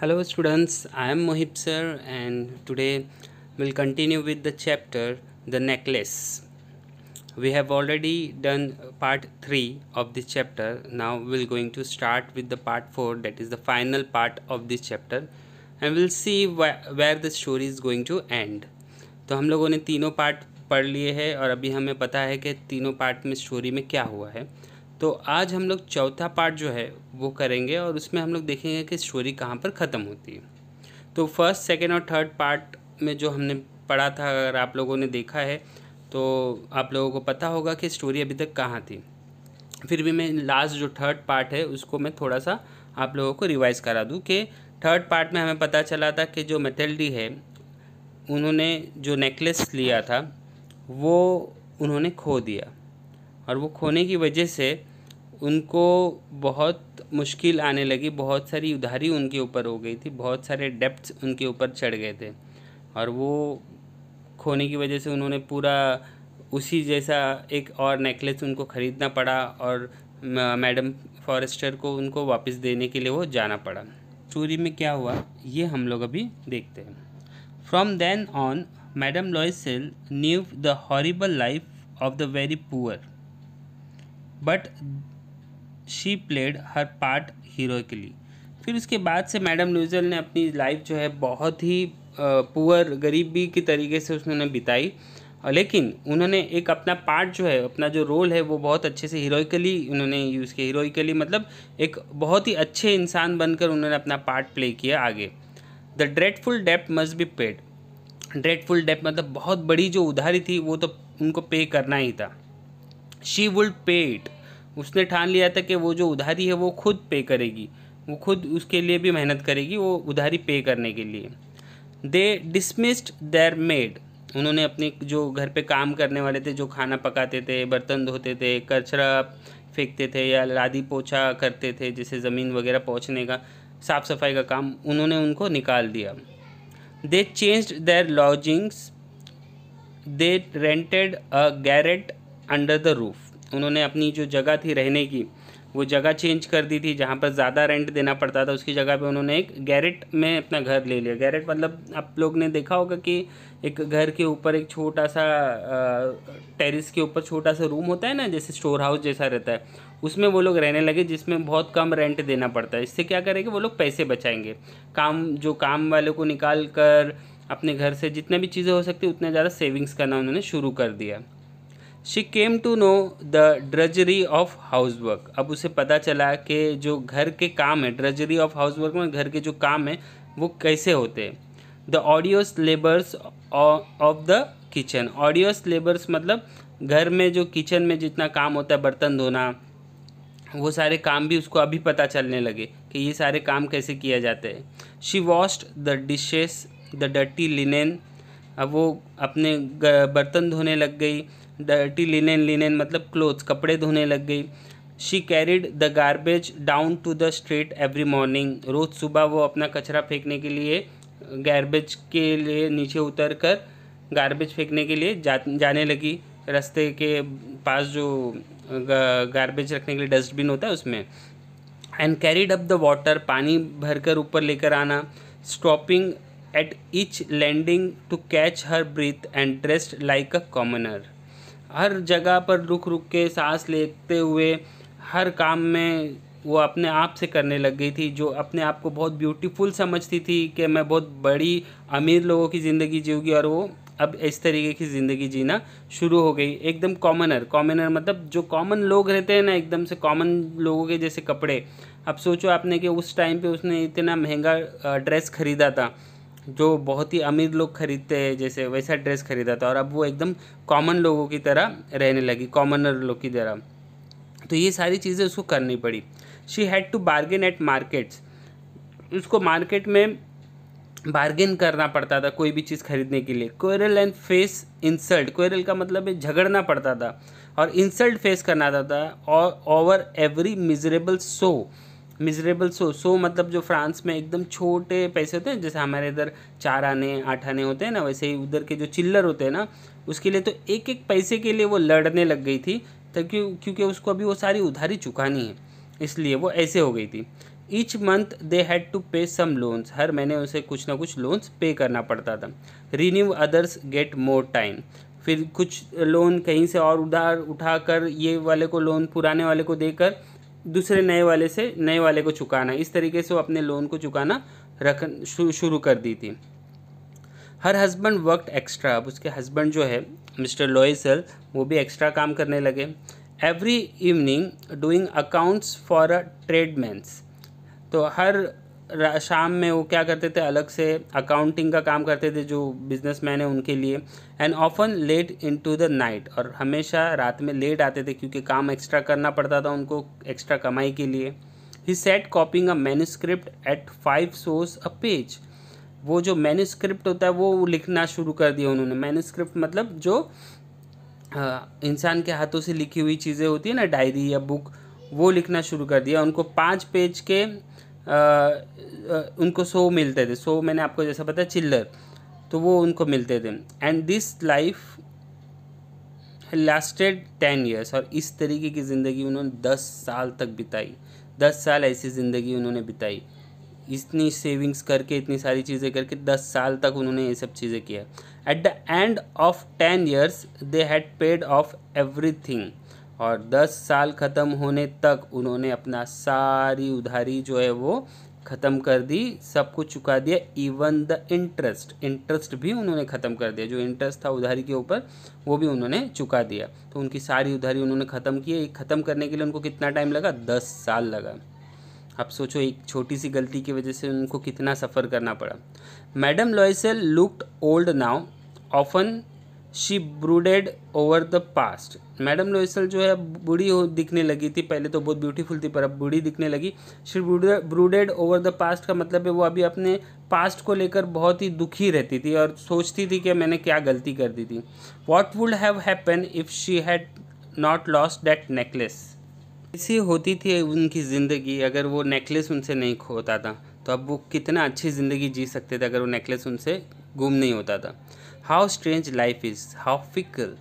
Hello students, I am Mohib sir and today we'll continue with the chapter The Necklace. We have already done part 3 of this chapter. Now we'll going to start with the part 4 that is the final part of this chapter and we'll see wh where the story is going to end. तो हम लोगों ने तीनों part पढ़ लिए हैं और अभी हमें पता है कि तीनों पार्ट में स्टोरी में क्या हुआ है तो आज हम लोग चौथा पार्ट जो है वो करेंगे और उसमें हम लोग देखेंगे कि स्टोरी कहाँ पर ख़त्म होती है तो फर्स्ट सेकेंड और थर्ड पार्ट में जो हमने पढ़ा था अगर आप लोगों ने देखा है तो आप लोगों को पता होगा कि स्टोरी अभी तक कहाँ थी फिर भी मैं लास्ट जो थर्ड पार्ट है उसको मैं थोड़ा सा आप लोगों को रिवाइज़ करा दूँ कि थर्ड पार्ट में हमें पता चला था कि जो मेटल्डी है उन्होंने जो नेकलेस लिया था वो उन्होंने खो दिया और वो खोने की वजह से उनको बहुत मुश्किल आने लगी बहुत सारी उधारी उनके ऊपर हो गई थी बहुत सारे डेप्ट्स उनके ऊपर चढ़ गए थे और वो खोने की वजह से उन्होंने पूरा उसी जैसा एक और नेकलेस उनको ख़रीदना पड़ा और मैडम फॉरेस्टर को उनको वापस देने के लिए वो जाना पड़ा स्टोरी में क्या हुआ ये हम लोग अभी देखते हैं from then on madam Loisel knew the horrible life of the very poor but she played her part लिए फिर उसके बाद से मैडम न्यूजल ने अपनी लाइफ जो है बहुत ही पुअर गरीबी के तरीके से उसने बिताई लेकिन उन्होंने एक अपना पार्ट जो है अपना जो रोल है वो बहुत अच्छे से हीरोइकली उन्होंने यूज़ किया हीरोइकली मतलब एक बहुत ही अच्छे इंसान बनकर उन्होंने अपना पार्ट प्ले किया आगे the dreadful debt must be paid dreadful debt मतलब बहुत बड़ी जो उधारी थी वो तो उनको पे करना ही था शी वुड पे इट उसने ठान लिया था कि वो जो उधारी है वो खुद पे करेगी वो खुद उसके लिए भी मेहनत करेगी वो उधारी पे करने के लिए दे डिसमिस्ड देर मेड उन्होंने अपने जो घर पे काम करने वाले थे जो खाना पकाते थे बर्तन धोते थे कचरा फेंकते थे या लादी पोछा करते थे जैसे ज़मीन वगैरह पहुँचने का साफ़ सफाई का काम उन्होंने उनको निकाल दिया they change their lodgings they rented a garret under the roof उन्होंने अपनी जो जगह थी रहने की वो जगह चेंज कर दी थी जहाँ पर ज़्यादा रेंट देना पड़ता था उसकी जगह पे उन्होंने एक गैरेट में अपना घर ले लिया गैरेट मतलब आप लोग ने देखा होगा कि एक घर के ऊपर एक छोटा सा टेरिस के ऊपर छोटा सा रूम होता है ना जैसे स्टोर हाउस जैसा रहता है उसमें वो लोग रहने लगे जिसमें बहुत कम रेंट देना पड़ता है इससे क्या करेंगे वो लोग पैसे बचाएंगे काम जो काम वाले को निकाल कर अपने घर से जितने भी चीज़ें हो सकती उतने ज़्यादा सेविंग्स करना उन्होंने शुरू कर दिया she came to know the drudgery of house work अब उसे पता चला कि जो घर के काम है ड्रजरी ऑफ हाउस वर्क में घर के जो काम है वो कैसे होते हैं the odious labours of the kitchen odious labours मतलब घर में जो किचन में जितना काम होता है बर्तन धोना वो सारे काम भी उसको अभी पता चलने लगे कि ये सारे काम कैसे किया जाते हैं she washed the dishes the डट्टी लिनेन अब वो अपने बर्तन धोने लग गई डर्टी लिनेन लिनेन मतलब क्लोथ्स कपड़े धोने लग गई she carried the garbage down to the street every morning रोज़ सुबह वो अपना कचरा फेंकने के लिए गारबेज के लिए नीचे उतर कर गारबेज फेंकने के लिए जा जाने लगी रास्ते के पास जो गारबेज रखने के लिए डस्टबिन होता है उसमें and carried up the water पानी भरकर ऊपर लेकर आना stopping at each landing to catch her breath and dressed like a commoner हर जगह पर रुक रुक के सांस लेते हुए हर काम में वो अपने आप से करने लग गई थी जो अपने आप को बहुत ब्यूटीफुल समझती थी कि मैं बहुत बड़ी अमीर लोगों की ज़िंदगी जीऊँगी और वो अब इस तरीके की ज़िंदगी जीना शुरू हो गई एकदम कॉमनर कॉमनर मतलब जो कॉमन लोग रहते हैं ना एकदम से कॉमन लोगों के जैसे कपड़े अब सोचो आपने कि उस टाइम पे उसने इतना महंगा ड्रेस ख़रीदा था जो बहुत ही अमीर लोग खरीदते हैं जैसे वैसा ड्रेस खरीदा था और अब वो एकदम कॉमन लोगों की तरह रहने लगी कॉमनर लोग की तरह तो ये सारी चीज़ें उसको करनी पड़ी she had to bargain at markets उसको मार्केट में बार्गेन करना पड़ता था कोई भी चीज़ खरीदने के लिए quarrel and face insult quarrel का मतलब है झगड़ना पड़ता था और इंसल्ट फेस करना था और over every miserable sou miserable sou sou मतलब जो फ्रांस में एकदम छोटे पैसे होते हैं जैसे हमारे इधर चार आने आठ आने होते हैं ना वैसे ही उधर के जो चिल्लर होते हैं ना उसके लिए तो एक एक पैसे के लिए वो लड़ने लग गई थी तो क्योंकि क्योंकि उसको अभी वो सारी उधारी चुकानी है इसलिए वो ऐसे हो गई थी each month they had to pay some loans हर महीने उसे कुछ ना कुछ लोन्स पे करना पड़ता था renew others get more time फिर कुछ लोन कहीं से और उधार उठाकर ये वाले को लोन पुराने वाले को देकर दूसरे नए वाले से नए वाले को चुकाना इस तरीके से वो अपने लोन को चुकाना रख शुरू कर दी थी हर हस्बैंड वर्कड एक्स्ट्रा अब उसके हस्बैंड जो है मिस्टर लोएसल वो भी एक्स्ट्रा काम करने लगे every evening doing accounts for a tradesman's तो हर शाम में वो क्या करते थे अलग से अकाउंटिंग का काम करते थे जो बिजनेस मैन है उनके लिए and often late into the night और हमेशा रात में लेट आते थे क्योंकि काम एक्स्ट्रा करना पड़ता था उनको एक्स्ट्रा कमाई के लिए ही set copying a manuscript at five सोर्स अ पेज वो जो मैन्यूस्क्रिप्ट होता है वो लिखना शुरू कर दिया उन्होंने मैन्यूस्क्रिप्ट मतलब जो इंसान के हाथों से लिखी हुई चीज़ें होती है ना डायरी या बुक वो लिखना शुरू कर दिया उनको पाँच पेज के उनको सो मिलते थे सो मैंने आपको जैसा पता चिल्लर तो वो उनको मिलते थे and this life lasted ten years और इस तरीके की ज़िंदगी उन्होंने दस साल तक बिताई दस साल ऐसी ज़िंदगी उन्होंने बिताई इतनी सेविंग्स करके इतनी सारी चीज़ें करके दस साल तक उन्होंने ये सब चीज़ें किया at the end of ten years they had paid off every thing और 10 साल ख़त्म होने तक उन्होंने अपना सारी उधारी जो है वो ख़त्म कर दी सब कुछ चुका दिया इवन द इंटरेस्ट इंटरेस्ट भी उन्होंने ख़त्म कर दिया जो इंटरेस्ट था उधारी के ऊपर वो भी उन्होंने चुका दिया तो उनकी सारी उधारी उन्होंने ख़त्म की ख़त्म करने के लिए उनको कितना टाइम लगा दस साल लगा आप सोचो एक छोटी सी गलती की वजह से उनको कितना सफ़र करना पड़ा madam Loisel looked old now often she brooded over the past madam Loisel जो है बूढ़ी हो दिखने लगी थी पहले तो बहुत ब्यूटीफुल थी पर अब बूढ़ी दिखने लगी she brooded over the past का मतलब है वो अभी अपने पास्ट को लेकर बहुत ही दुखी रहती थी और सोचती थी कि मैंने क्या गलती कर दी थी what would have happen if she had not lost that necklace ऐसी होती थी उनकी ज़िंदगी अगर वो नेकलेस उनसे नहीं खोता था तो अब वो कितना अच्छी ज़िंदगी जी सकते थे अगर वो नेकलेस उनसे गुम नहीं होता था how strange life is how fickle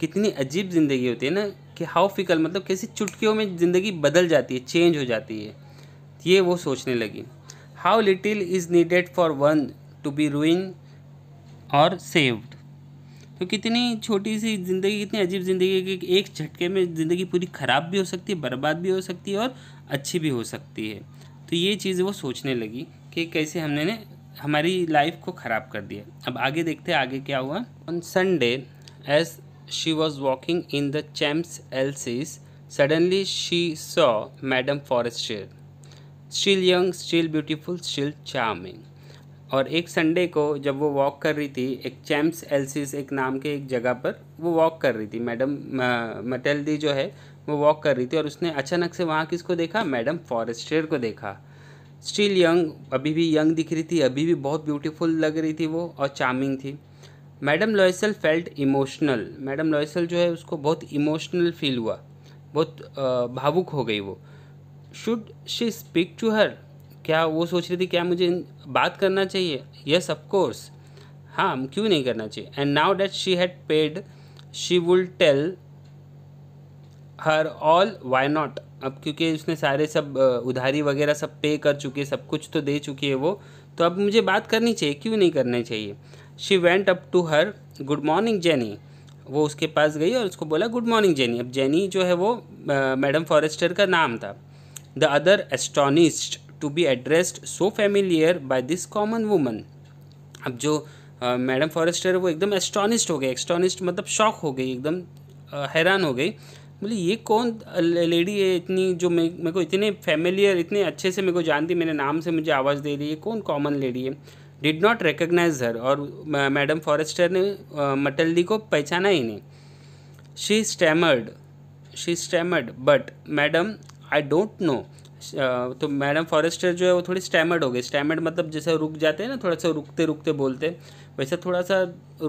कितनी अजीब ज़िंदगी होती है ना कि हाउ फिकल मतलब कैसी चुटकियों में ज़िंदगी बदल जाती है चेंज हो जाती है ये वो सोचने लगी how little is needed for one to be ruin or saved तो कितनी छोटी सी ज़िंदगी कितनी अजीब ज़िंदगी है कि एक झटके में ज़िंदगी पूरी ख़राब भी हो सकती है बर्बाद भी हो सकती है और अच्छी भी हो सकती है तो ये चीज़ वो सोचने लगी कि कैसे हमने ने हमारी लाइफ को ख़राब कर दिया अब आगे देखते हैं आगे क्या हुआ on Sunday as she was walking in the Champs Elysees suddenly she saw madame Forestier still young still beautiful still charming और एक संडे को जब वो वॉक कर रही थी एक चैम्प्स एल्सिस एक नाम के एक जगह पर वो वॉक कर रही थी मैडम मटेल दी जो है वो वॉक कर रही थी और उसने अचानक से वहाँ किसको देखा मैडम फॉरेस्टर को देखा स्टिल यंग अभी भी यंग दिख रही थी अभी भी बहुत ब्यूटीफुल लग रही थी वो और चार्मिंग थी madame Loisel felt emotional madame Loisel जो है उसको बहुत इमोशनल फील हुआ बहुत भावुक हो गई वो should she speak to her क्या वो सोच रही थी क्या मुझे बात करना चाहिए येस ऑफकोर्स हाँ क्यों नहीं करना चाहिए and now that she had paid she would tell her all why not अब क्योंकि उसने सारे सब उधारी वगैरह सब पे कर चुके सब कुछ तो दे चुकी है वो तो अब मुझे बात करनी चाहिए क्यों नहीं करनी चाहिए she went up to her good morning Jeanne वो उसके पास गई और उसको बोला गुड मॉर्निंग जेनी अब जेनी जो है वो मैडम फॉरेस्टर का नाम था the other astonished to be addressed so familiar by this common woman अब जो मैडम फॉरेस्टर वो एकदम एस्टोनिस्ड हो गए एक्स्टोनिस्ड मतलब शॉक हो गई एकदम हैरान हो गई बोली ये कौन लेडी है इतनी जो मे मेरे को इतने फैमिलियर इतने अच्छे से मेरे को जानती मेरे नाम से मुझे आवाज़ दे रही है कौन कॉमन लेडी है डिड नॉट रिकग्नाइज हर और मैडम फॉरेस्टर ने मटल्दी को पहचाना ही नहीं she stammered she stammered but madame I don't know तो मैडम फॉरेस्टर जो है वो थोड़ी स्टैमर्ड हो गई स्टैमर्ड मतलब जैसे रुक जाते हैं ना थोड़ा सा रुकते रुकते बोलते वैसा थोड़ा सा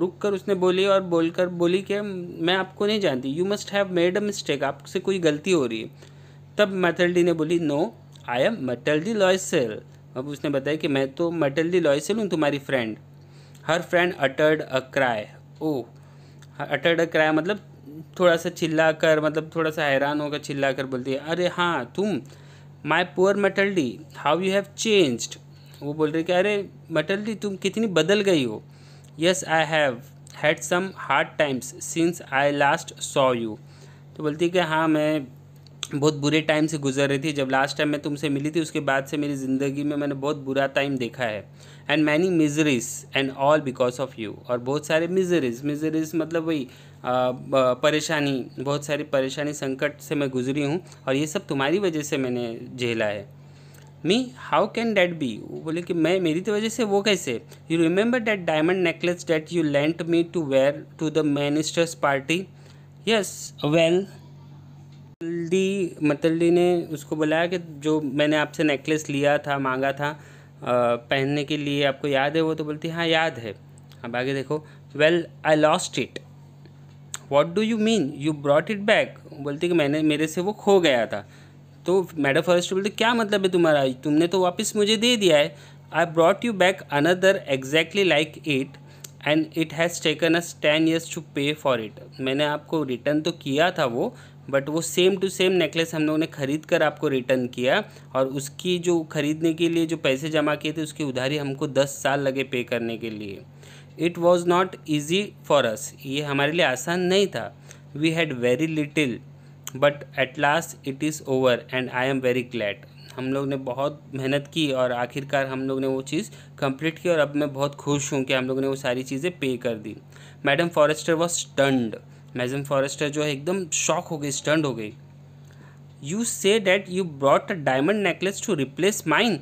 रुक कर उसने बोली और बोल कर बोली कि मैं आपको नहीं जानती you must have made a mistake आपसे कोई गलती हो रही है तब मैथल्डी ने बोली no I am Mathilde Loisel अब उसने बताया कि मैं तो मटल्डी लॉयसेल हूँ तुम्हारी friend her friend uttered a cry oh uttered a cry मतलब थोड़ा सा चिल्ला कर मतलब थोड़ा सा हैरान होकर चिल्ला कर बोलती है अरे हाँ तुम my poor Mathilde how you have changed वो बोल रही कि अरे मटल्डी तुम कितनी बदल गई हो yes I have had some hard times since I last saw you तो बोलती है कि हाँ मैं बहुत बुरे टाइम से गुजर रही थी जब लास्ट टाइम मैं तुमसे मिली थी उसके बाद से मेरी ज़िंदगी में मैंने बहुत बुरा टाइम देखा है and many miseries and all because of you और बहुत सारे मिजरीज मिजरीज मतलब वही परेशानी बहुत सारी परेशानी संकट से मैं गुजरी हूँ और ये सब तुम्हारी वजह से मैंने झेला है me how can that be वो बोले कि मैं मेरी तो वजह से वो कैसे you remember that diamond necklace that you lent me to wear to the minister's party yes well Mathilde Mathilde ने उसको बुलाया कि जो मैंने आपसे नेकलेस लिया था मांगा था आ, पहनने के लिए आपको याद है वो तो बोलती हाँ याद है अब आगे देखो well I lost it what do you mean you brought it back बोलती कि मैंने मेरे से वो खो गया था तो मैडम फॉरेस्ट बोलते क्या मतलब है तुम्हारा तुमने तो वापस मुझे दे दिया है I brought you back another exactly like it and it has taken us ten years to pay for it मैंने आपको रिटर्न तो किया था वो बट वो सेम टू सेम नेकलेस हम लोगों ने ख़रीद कर आपको रिटर्न किया और उसकी जो ख़रीदने के लिए जो पैसे जमा किए थे उसकी उधारी हमको दस साल लगे पे करने के लिए it was not easy for us ये हमारे लिए आसान नहीं था we had very little but at last it is over and I am very glad हम लोग ने बहुत मेहनत की और आखिरकार हम लोग ने वो चीज़ कंप्लीट की और अब मैं बहुत खुश हूँ कि हम लोग ने वो सारी चीज़ें पे कर दी madame Forestier was stunned madame Forestier जो है एकदम शॉक हो गई स्टंड हो गई you say that you brought a diamond necklace to replace mine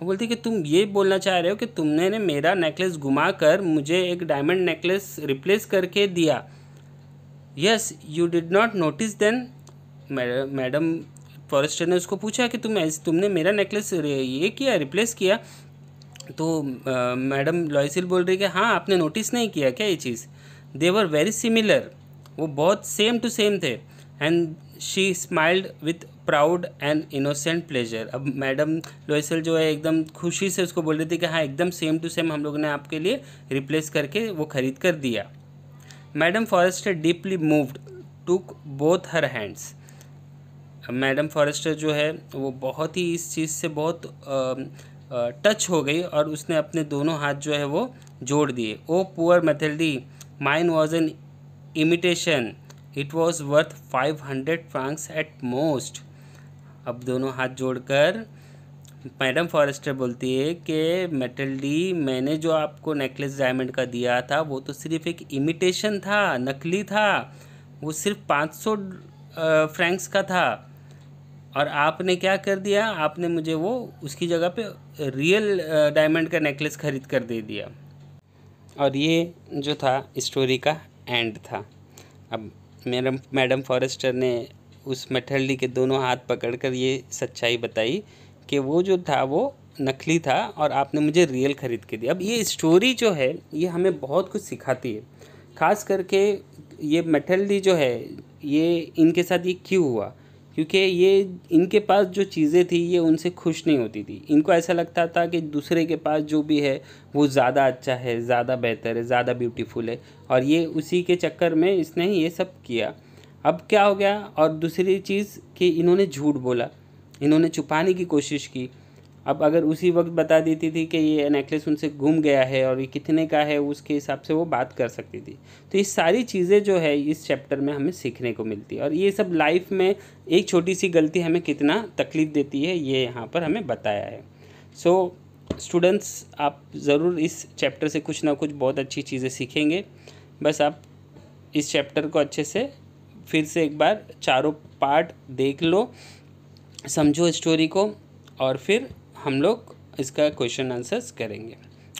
वो बोलती कि तुम ये बोलना चाह रहे हो कि तुमने ने मेरा नेकलेस घुमा कर मुझे एक डायमंड नेकलेस रिप्लेस करके दिया yes you did not notice then madame Forestier ने उसको पूछा कि तुम तुमने मेरा नेकलेस ये किया रिप्लेस किया तो मैडम लॉयसिल बोल रही है कि हाँ आपने नोटिस नहीं किया क्या ये चीज़ देवर वेरी सिमिलर वो बहुत सेम टू सेम थे and she smiled with proud and innocent pleasure अब मैडम लोइसल जो है एकदम खुशी से उसको बोल रही थी कि हाँ एकदम सेम टू सेम हम लोग ने आपके लिए रिप्लेस करके वो खरीद कर दिया madame Forestier deeply moved took both her hands madame Forestier जो है वो बहुत ही इस चीज़ से बहुत टच हो गई और उसने अपने दोनों हाथ जो है वो जोड़ दिए oh poor Mathilde mine was an imitation it was worth five hundred francs at most अब दोनों हाथ जोड़कर मैडम फॉरेस्टर बोलती है कि मेटल डी मैंने जो आपको नेकलेस डायमंड का दिया था वो तो सिर्फ एक इमिटेशन था नकली था वो सिर्फ पाँच सौ फ्रैंक्स का था और आपने क्या कर दिया आपने मुझे वो उसकी जगह पे रियल डायमंड का नेकलेस ख़रीद कर दे दिया और ये जो था स्टोरी का एंड था अब मैडम मैडम फॉरेस्टर ने उस मठल्ली के दोनों हाथ पकड़कर ये सच्चाई बताई कि वो जो था वो नकली था और आपने मुझे रियल ख़रीद के दिया अब ये स्टोरी जो है ये हमें बहुत कुछ सिखाती है ख़ास करके ये मठल्ली जो है ये इनके साथ ये क्यों हुआ क्योंकि ये इनके पास जो चीज़ें थी ये उनसे खुश नहीं होती थी इनको ऐसा लगता था कि दूसरे के पास जो भी है वो ज़्यादा अच्छा है ज़्यादा बेहतर है ज़्यादा ब्यूटीफुल है और ये उसी के चक्कर में इसने ये सब किया अब क्या हो गया और दूसरी चीज़ कि इन्होंने झूठ बोला इन्होंने छुपाने की कोशिश की अब अगर उसी वक्त बता देती थी कि ये नेकलेस उनसे घूम गया है और ये कितने का है उसके हिसाब से वो बात कर सकती थी तो ये सारी चीज़ें जो है इस चैप्टर में हमें सीखने को मिलती है और ये सब लाइफ में एक छोटी सी गलती हमें कितना तकलीफ़ देती है ये यहाँ पर हमें बताया है सो so, स्टूडेंट्स आप ज़रूर इस चैप्टर से कुछ ना कुछ बहुत अच्छी चीज़ें सीखेंगे बस आप इस चैप्टर को अच्छे से फिर से एक बार चारों पार्ट देख लो समझो स्टोरी को और फिर हम लोग इसका क्वेश्चन आंसर्स करेंगे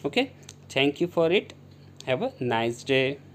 okay thank you for it have a nice day